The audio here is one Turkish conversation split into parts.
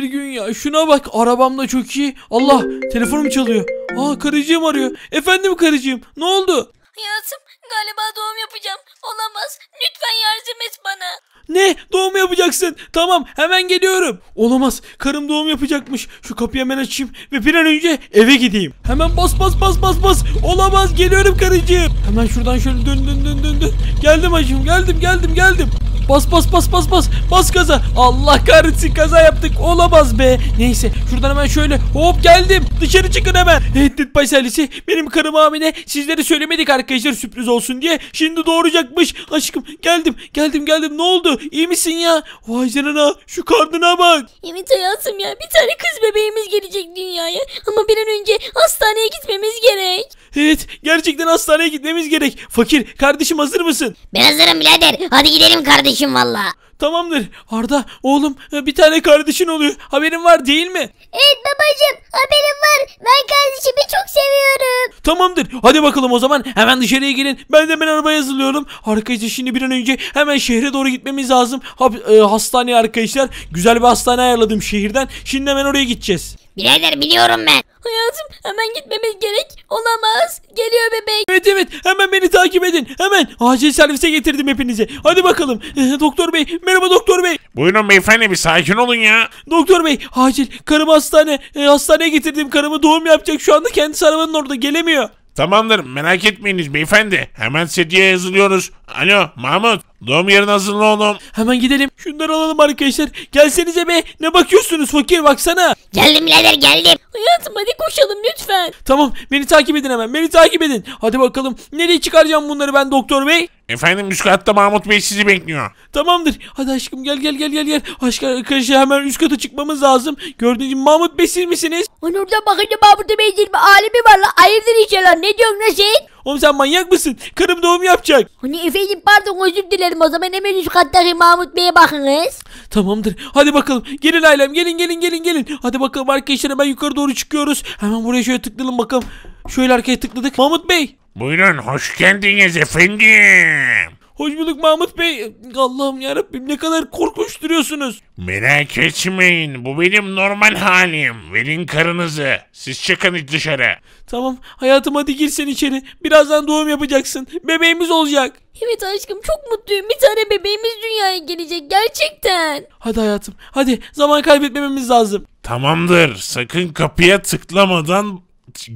Bir gün ya şuna bak arabamda da çok iyi. Allah telefonum çalıyor. Aa karıcığım arıyor. Efendim karıcığım ne oldu? Hayatım galiba doğum yapacağım. Olamaz. Lütfen yardım et bana. Ne? Doğum yapacaksın. Tamam hemen geliyorum. Olamaz. Karım doğum yapacakmış. Şu kapıyı hemen açayım ve bir an önce eve gideyim. Hemen bas bas bas bas bas. Olamaz geliyorum karıcığım. Hemen şuradan şöyle dön dön dön dön dön. Geldim acım geldim geldim geldim. Bas bas bas bas bas. Bas gaza. Allah kahretsin kaza yaptık. Olamaz be. Neyse şuradan hemen şöyle hop geldim. Dışarı çıkın hemen. Tehdit Baysalisi benim karım amine Sizlere söylemedik arkadaşlar sürpriz olsun diye. Şimdi doğuracakmış. Aşkım geldim geldim geldim. Ne oldu? İyi misin ya? Vay canına şu karnına bak. Evet hayatım ya bir tane kız bebeğimiz gelecek dünyaya. Ama bir an önce hastaneye gitmemiz gerek. Evet gerçekten hastaneye gitmemiz gerek. Fakir kardeşim hazır mısın? Ben hazırım birader. Hadi gidelim kardeşim kardeşim valla. Tamamdır Arda oğlum e, bir tane kardeşin oluyor haberin var değil mi? Evet babacım haberim var ben kardeşimi çok seviyorum. Tamamdır hadi bakalım o zaman hemen dışarıya gelin ben de hemen arabaya hazırlıyorum. Arkadaşlar şimdi bir an önce hemen şehre doğru gitmemiz lazım. Ha, e, hastaneye arkadaşlar güzel bir hastane ayarladım şehirden şimdi hemen oraya gideceğiz. Birader biliyorum ben. Hayatım hemen gitmemiz gerek. Olamaz. Geliyor bebek. Evet evet hemen beni takip edin. Hemen acil servise getirdim hepinizi. Hadi bakalım. Eh, doktor bey merhaba doktor bey. Buyurun beyefendi bir sakin olun ya. Doktor bey acil karımı hastane e, hastaneye getirdim. Karımı doğum yapacak şu anda kendisi arabanın orada gelemiyor. Tamamdır merak etmeyiniz beyefendi. Hemen sediye yazılıyoruz. Alo Mahmut Doğum yerine hazırla oğlum. Hemen gidelim. Şunları alalım arkadaşlar. Gelsenize be. Ne bakıyorsunuz fakir baksana. Geldim birader geldim. Hayatım hadi koşalım lütfen. Tamam beni takip edin hemen. Beni takip edin. Hadi bakalım. Nereye çıkaracağım bunları ben doktor bey? Efendim üst katta Mahmut Bey sizi bekliyor. Tamamdır. Hadi aşkım gel gel gel gel gel. Aşk arkadaşlar hemen üst kata çıkmamız lazım. Gördüğünüz gibi Mahmut Bey siz misiniz? Onurda bakınca Mahmut Bey'in bir alemi var lan. Hayırdır inşallah. Ne diyorsun lan Oğlum sen manyak mısın? Karım doğum yapacak. Hani efendim pardon özür dilerim o zaman hemen üst kattaki Mahmut Bey'e bakınız. Tamamdır. Hadi bakalım. Gelin ailem. Gelin gelin gelin gelin. Hadi bakalım arkadaşlar hemen yukarı doğru çıkıyoruz. Hemen buraya şöyle tıklayalım bakalım. Şöyle arkaya tıkladık. Mahmut Bey. Buyurun hoş geldiniz efendim. Hoş bulduk Mahmut Bey. Allah'ım yarabbim ne kadar korkunç duruyorsunuz. Merak etmeyin bu benim normal halim. Verin karınızı. Siz çıkın dışarı. Tamam hayatım hadi girsen içeri. Birazdan doğum yapacaksın. Bebeğimiz olacak. Evet aşkım çok mutluyum. Bir tane bebeğimiz dünyaya gelecek gerçekten. Hadi hayatım hadi zaman kaybetmememiz lazım. Tamamdır sakın kapıya tıklamadan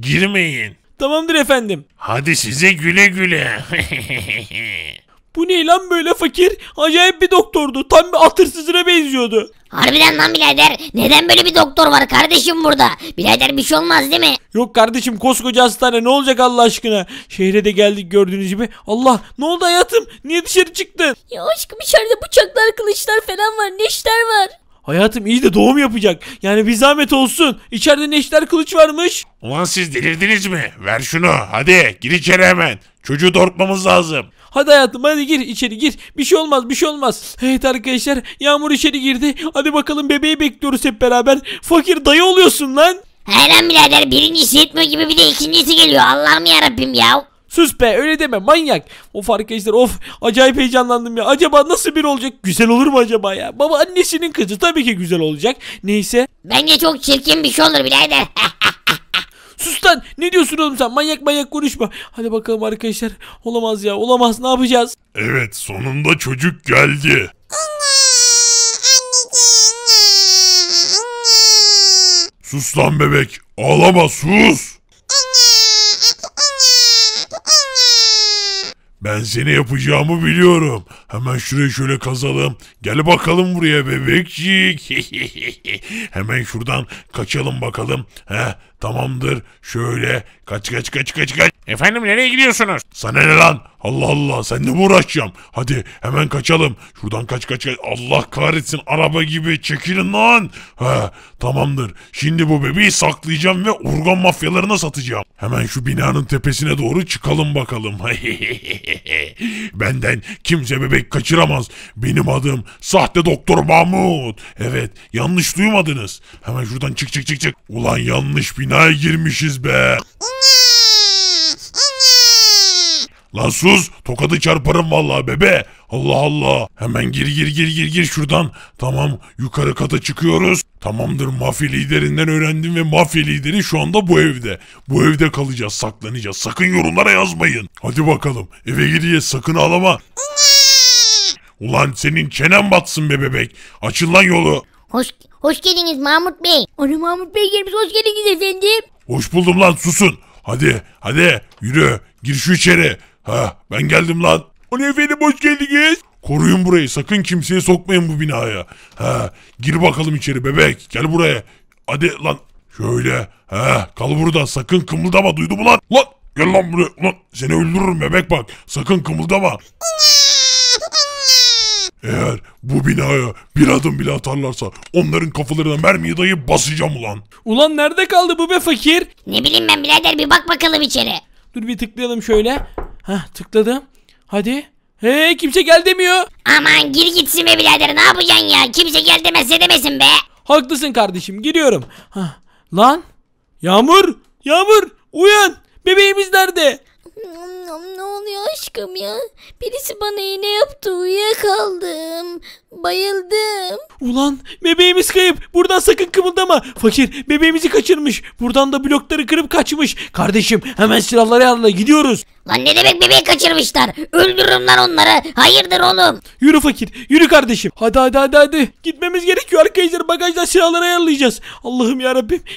girmeyin. Tamamdır efendim. Hadi size güle güle. Bu ne lan böyle fakir? Acayip bir doktordu. Tam bir atırsızına benziyordu. Harbiden lan birader neden böyle bir doktor var kardeşim burada? Birader bir şey olmaz değil mi? Yok kardeşim koskoca hastane ne olacak Allah aşkına? Şehre de geldik gördüğünüz gibi. Allah ne oldu hayatım? Niye dışarı çıktın? Ya aşkım içeride bıçaklar kılıçlar falan var neşter var? Hayatım iyi de doğum yapacak. Yani bir zahmet olsun. İçeride neşter kılıç varmış. Ulan siz delirdiniz mi? Ver şunu hadi gir içeri hemen. Çocuğu dorkmamız lazım. Hadi hayatım hadi gir içeri gir. Bir şey olmaz bir şey olmaz. Evet arkadaşlar Yağmur içeri girdi. Hadi bakalım bebeği bekliyoruz hep beraber. Fakir dayı oluyorsun lan. Hayran birader birincisi yetmiyor gibi bir de ikincisi geliyor. Allah'ım yarabbim ya. Sus be öyle deme manyak. Of arkadaşlar of acayip heyecanlandım ya. Acaba nasıl bir olacak? Güzel olur mu acaba ya? Baba annesinin kızı tabii ki güzel olacak. Neyse. Bence çok çirkin bir şey olur birader. Sus lan. Ne diyorsun oğlum sen? Manyak manyak konuşma. Hadi bakalım arkadaşlar. Olamaz ya. Olamaz. Ne yapacağız? Evet sonunda çocuk geldi. Sus lan bebek. Ağlama sus. Ben seni yapacağımı biliyorum. Hemen şuraya şöyle kazalım. Gel bakalım buraya bebekçik. Hemen şuradan kaçalım bakalım. he tamamdır. Şöyle kaç kaç kaç kaç kaç. Efendim nereye gidiyorsunuz? Sana ne lan? Allah Allah sen mi uğraşacağım? Hadi hemen kaçalım. Şuradan kaç kaç kaç. Allah kahretsin araba gibi çekilin lan. He tamamdır. Şimdi bu bebeği saklayacağım ve urgan mafyalarına satacağım. Hemen şu binanın tepesine doğru çıkalım bakalım. Benden kimse bebek kaçıramaz. Benim adım sahte doktor Mahmut. Evet yanlış duymadınız. Hemen şuradan çık çık çık çık. Ulan yanlış binaya girmişiz be. Lan sus tokadı çarparım vallahi bebe. Allah Allah. Hemen gir gir gir gir gir şuradan. Tamam yukarı kata çıkıyoruz. Tamamdır mafya liderinden öğrendim ve mafya lideri şu anda bu evde. Bu evde kalacağız saklanacağız. Sakın yorumlara yazmayın. Hadi bakalım eve gireceğiz sakın ağlama. Ulan senin çenen batsın be bebek. Açın lan yolu. Hoş, hoş geldiniz Mahmut Bey. Ana Mahmut Bey gelmiş hoş geldiniz efendim. Hoş buldum lan susun. Hadi hadi yürü gir şu içeri. Ha ben geldim lan. Ali efendim hoş geldiniz. Koruyun burayı sakın kimseyi sokmayın bu binaya. Ha gir bakalım içeri bebek gel buraya. Hadi lan şöyle. Ha kal burada sakın kımıldama duydu mu lan? Lan gel lan buraya. Lan seni öldürürüm bebek bak sakın kımıldama. Eğer bu binaya bir adım bile atarlarsa onların kafalarına mermiyi dayayıp basacağım ulan. Ulan nerede kaldı bu be fakir? Ne bileyim ben birader bir bak bakalım içeri. Dur bir tıklayalım şöyle. Heh tıkladım. Hadi. Hey kimse gel demiyor. Aman gir gitsin be birader ne yapacaksın ya? Kimse gel demezse demesin be. Haklısın kardeşim giriyorum. Hah. Lan. Yağmur. Yağmur. Uyan. Bebeğimiz nerede? Ne oluyor aşkım ya? Birisi bana iğne yaptı uyuyakaldım. Bayıldım. Ulan bebeğimiz kayıp. Buradan sakın kımıldama. Fakir bebeğimizi kaçırmış. Buradan da blokları kırıp kaçmış. Kardeşim hemen silahları al gidiyoruz. Lan ne demek bebeği kaçırmışlar? Öldürürüm lan onları. Hayırdır oğlum? Yürü fakir. Yürü kardeşim. Hadi hadi hadi hadi. Gitmemiz gerekiyor arkadaşlar. Bagajdan silahları ayarlayacağız. Allah'ım ya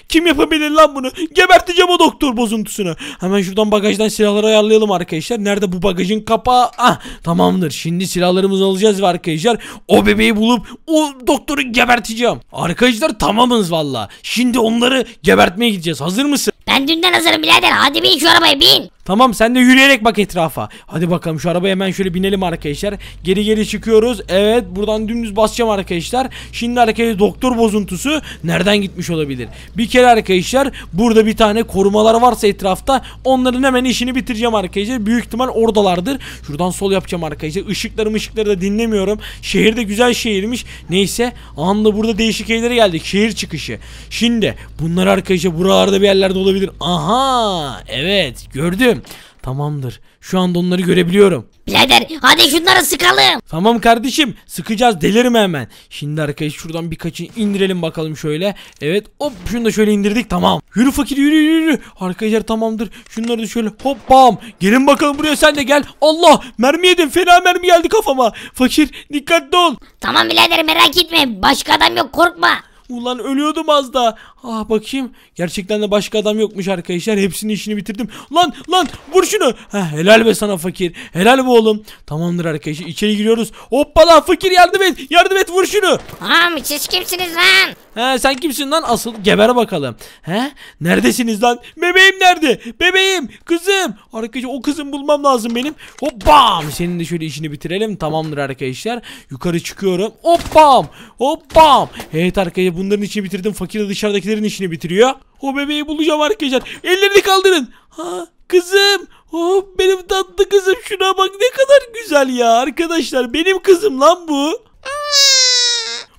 Kim yapabilir lan bunu? Geberteceğim o doktor bozuntusunu. Hemen şuradan bagajdan silahları ayarlayalım arkadaşlar. Nerede bu bagajın kapağı? Ah tamamdır. Şimdi silahlarımızı alacağız ve arkadaşlar o o bebeği bulup o doktoru geberteceğim. Arkadaşlar tamamız valla. Şimdi onları gebertmeye gideceğiz. Hazır mısın? Ben dünden hazırım birader. Hadi bin şu arabaya bin. Tamam sen de yürüyerek bak etrafa. Hadi bakalım şu arabaya hemen şöyle binelim arkadaşlar. Geri geri çıkıyoruz. Evet buradan dümdüz basacağım arkadaşlar. Şimdi arkadaşlar doktor bozuntusu nereden gitmiş olabilir? Bir kere arkadaşlar burada bir tane korumalar varsa etrafta onların hemen işini bitireceğim arkadaşlar. Büyük ihtimal oradalardır. Şuradan sol yapacağım arkadaşlar. Işıkları ışıkları da dinlemiyorum. Şehir de güzel şehirmiş. Neyse anında burada değişik yerlere geldik. Şehir çıkışı. Şimdi bunlar arkadaşlar buralarda bir yerlerde olabilir olabilir. Aha evet gördüm. Tamamdır. Şu anda onları görebiliyorum. Birader hadi şunları sıkalım. Tamam kardeşim sıkacağız delirme hemen. Şimdi arkadaş şuradan birkaçını indirelim bakalım şöyle. Evet hop şunu da şöyle indirdik tamam. Yürü fakir yürü yürü yürü. Arkadaşlar tamamdır. Şunları da şöyle hop bam. Gelin bakalım buraya sen de gel. Allah mermi yedim fena mermi geldi kafama. Fakir dikkatli ol. Tamam birader merak etme başka adam yok korkma. Ulan ölüyordum az da. Ah bakayım. Gerçekten de başka adam yokmuş arkadaşlar. Hepsinin işini bitirdim. Lan lan vur şunu. Heh, helal be sana fakir. Helal be oğlum. Tamamdır arkadaşlar. İçeri giriyoruz. Hoppala fakir yardım et. Yardım et vur şunu. Am siz kimsiniz lan? He sen kimsin lan? Asıl geber bakalım. He? Neredesiniz lan? Bebeğim nerede? Bebeğim. Kızım. Arkadaşlar o kızım bulmam lazım benim. Hoppam. Senin de şöyle işini bitirelim. Tamamdır arkadaşlar. Yukarı çıkıyorum. Hoppam. Hoppam. Evet arkadaşlar bunların işini bitirdim. Fakir de dışarıdaki Polislerin işini bitiriyor. O bebeği bulacağım arkadaşlar. Ellerini kaldırın. Ha, kızım. Oh, benim tatlı kızım şuna bak ne kadar güzel ya arkadaşlar. Benim kızım lan bu.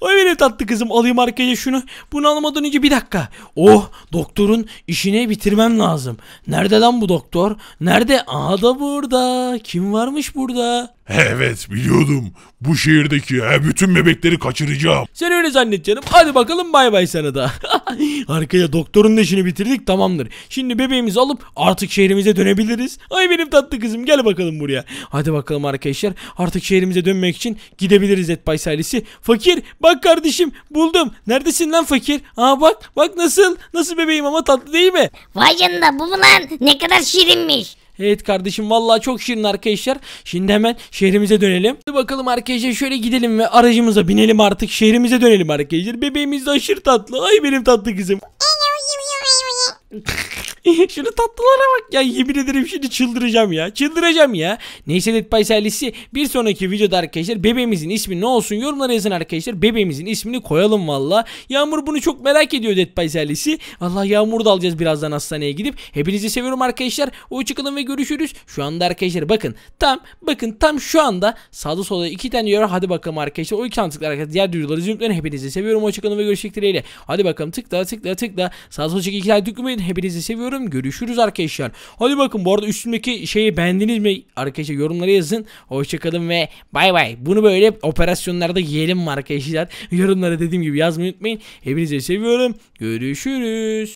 Ay benim tatlı kızım alayım arkaya şunu. Bunu almadan önce bir dakika. Oh doktorun işini bitirmem lazım. Nerede lan bu doktor? Nerede? Aha da burada. Kim varmış burada? Evet biliyordum. Bu şehirdeki he, bütün bebekleri kaçıracağım. Sen öyle zannet canım. Hadi bakalım bay bay sana da. Arkaya doktorun işini bitirdik tamamdır. Şimdi bebeğimizi alıp artık şehrimize dönebiliriz. Ay benim tatlı kızım gel bakalım buraya. Hadi bakalım arkadaşlar artık şehrimize dönmek için gidebiliriz Etbay Salisi. Fakir bak kardeşim buldum. Neredesin lan fakir? Aa bak bak nasıl? Nasıl bebeğim ama tatlı değil mi? Vay canına bu mu lan? Ne kadar şirinmiş. Evet kardeşim vallahi çok şirin arkadaşlar. Şimdi hemen şehrimize dönelim. Hadi bakalım arkadaşlar şöyle gidelim ve aracımıza binelim artık. Şehrimize dönelim arkadaşlar. Bebeğimiz de aşırı tatlı. Ay benim tatlı kızım. Şunu tatlılara bak ya yemin ederim şimdi çıldıracağım ya. Çıldıracağım ya. Neyse Dead ailesi bir sonraki videoda arkadaşlar bebeğimizin ismi ne olsun yorumlara yazın arkadaşlar. Bebeğimizin ismini koyalım valla. Yağmur bunu çok merak ediyor Dead ailesi. Allah Yağmur da alacağız birazdan hastaneye gidip. Hepinizi seviyorum arkadaşlar. Hoşçakalın ve görüşürüz. Şu anda arkadaşlar bakın tam bakın tam şu anda sağda solda iki tane yer hadi bakalım arkadaşlar. O iki tane tıklar arkadaşlar. Diğer duyuruları zümrütlerini hepinizi seviyorum. Hoşçakalın ve görüşmek dileğiyle. Hadi bakalım tıkla tıkla tıkla. Sağda solda iki tane tıklamayın. Hepinizi seviyorum öpüyorum. Görüşürüz arkadaşlar. Hadi bakın bu arada üstündeki şeyi beğendiniz mi? Arkadaşlar yorumlara yazın. Hoşçakalın ve bay bay. Bunu böyle operasyonlarda yiyelim mi arkadaşlar? Yorumlara dediğim gibi yazmayı unutmayın. Hepinizi seviyorum. Görüşürüz.